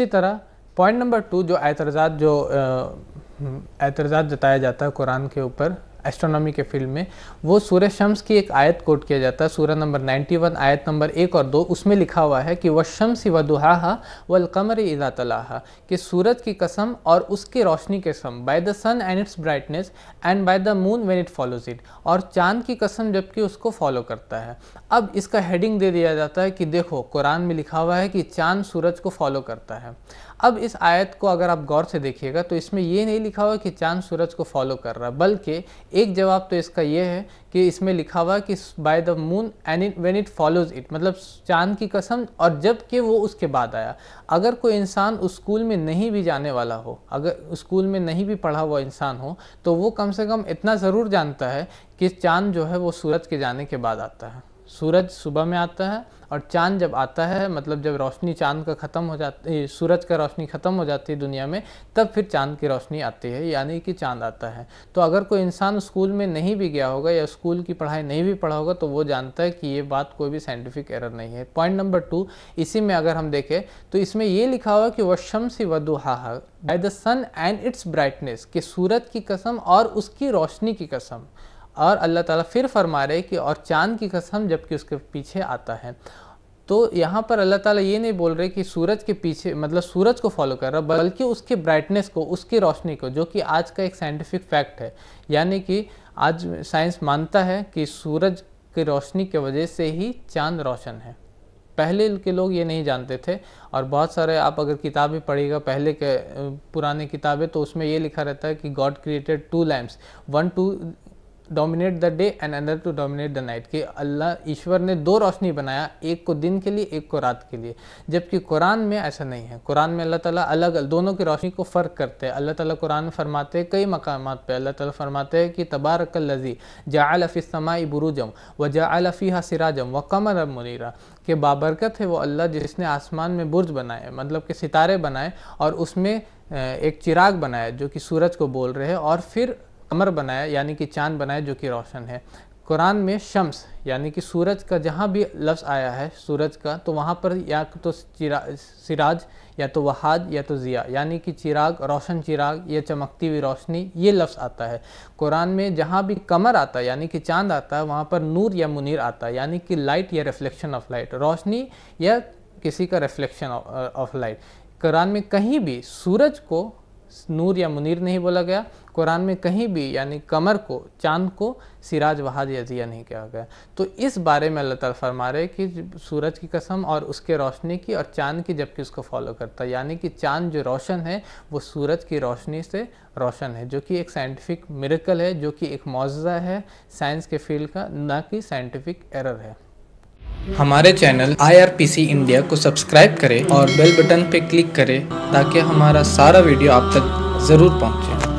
उसी तरह point number two जो एतराज़ जो एतराज़ जताया जाता है कुरान के ऊपर एस्ट्रोनॉमी के फील्ड में वो सूर्य शम्स की एक आयत कोट किया जाता है सूर्य नंबर 91 आयत नंबर एक और दो उसमें लिखा हुआ है कि वह शम्स व दुहाहा वल कमर इजा तला कि सूरज की कसम और उसकी रोशनी के कसम by the sun and its brightness and by the moon when it follows it और चांद की कसम जबकि उसको फॉलो करता है अब इसका हेडिंग दे दिया जाता है कि देखो कुरान में लिखा हुआ है कि चांद सूरज को फॉलो करता है अब इस आयत को अगर आप गौर से देखिएगा तो इसमें ये नहीं लिखा हुआ कि चांद सूरज को फॉलो कर रहा बल्कि एक जवाब तो इसका ये है कि इसमें लिखा हुआ कि by the moon and it when it follows it मतलब चांद की कसम और जबकि वो उसके बाद आया अगर कोई इंसान उस स्कूल में नहीं भी जाने वाला हो अगर स्कूल में नहीं भी पढ़ा हुआ इंसान हो तो वो कम से कम इतना ज़रूर जानता है कि चांद जो है वो सूरज के जाने के बाद आता है सूरज सुबह में आता है और चांद जब आता है मतलब जब रोशनी चांद का ख़त्म हो जाती सूरज का रोशनी ख़त्म हो जाती है दुनिया में तब फिर चांद की रोशनी आती है यानी कि चांद आता है तो अगर कोई इंसान स्कूल में नहीं भी गया होगा या स्कूल की पढ़ाई नहीं भी पढ़ा होगा तो वो जानता है कि ये बात कोई भी साइंटिफिक एरर नहीं है पॉइंट नंबर टू इसी में अगर हम देखें तो इसमें ये लिखा हुआ कि वह सी वदुहा by the sun and its brightness कि सूरज की कसम और उसकी रोशनी की कसम और अल्लाह ताला फिर फरमा रहे कि और चांद की कसम जबकि उसके पीछे आता है तो यहाँ पर अल्लाह ताला ये नहीं बोल रहे कि सूरज के पीछे मतलब सूरज को फॉलो कर रहा बल्कि उसके ब्राइटनेस को उसकी रोशनी को जो कि आज का एक साइंटिफिक फैक्ट है यानी कि आज साइंस मानता है कि सूरज की रोशनी के वजह से ही चांद रोशन है पहले के लोग ये नहीं जानते थे और बहुत सारे आप अगर किताबें पढ़िएगा पहले के पुराने किताबें तो उसमें ये लिखा रहता है कि God created two lamps one to dominate the day and another to dominate the night कि अल्लाह ईश्वर ने दो रोशनी बनाया एक को दिन के लिए एक को रात के लिए जबकि कुरान में ऐसा नहीं है कुरान में अल्लाह ताला अलग दोनों की रोशनी को फ़र्क करते हैं अल्लाह ताला कुरान फरमाते हैं कई मकाम पर अल्लाह ताला फरमाते हैं कि तबारक लजी जाफी बुरुजम व जाफ़ी सिराजम व कमर मुनीरा के बाबरकत है वो अल्लाह जिसने आसमान में बुर्ज बनाए मतलब कि सितारे बनाए और उसमें एक चिराग बनाया जो कि सूरज को बोल रहे हैं और फिर अमर बनाया यानी कि चांद बनाया जो कि रोशन है कुरान में शम्स यानी कि सूरज का जहाँ भी लफ्ज़ आया है सूरज का तो वहाँ पर या तो चिरा सिराज या तो वहाद या तो ज़िया यानी कि चिराग रोशन चिराग या चमकती हुई रोशनी ये लफ्ज़ आता है कुरान में जहाँ भी कमर आता है यानी कि चांद आता है वहाँ पर नूर या मुनीर आता है यानी कि लाइट या रिफ्लेक्शन ऑफ लाइट रोशनी या किसी का रिफ्लेक्शन ऑफ लाइट कुरान में कहीं भी सूरज को नूर या मुनीर नहीं बोला गया कुरान में कहीं भी यानी कमर को चांद को सिराज वहाज यजिया नहीं किया गया तो इस बारे में अल्लाह ताला फरमा रहे कि सूरज की कसम और उसके रोशनी की और चांद की जबकि उसको फॉलो करता है यानी कि चांद जो रोशन है वो सूरज की रोशनी से रोशन है जो कि एक साइंटिफिक मिरेकल है जो कि एक मुआवजा है साइंस के फील्ड का ना कि साइंटिफिक एरर है हमारे चैनल सी इंडिया को सब्सक्राइब करें और बेल बटन पर क्लिक करें ताकि हमारा सारा वीडियो आप तक ज़रूर पहुँचे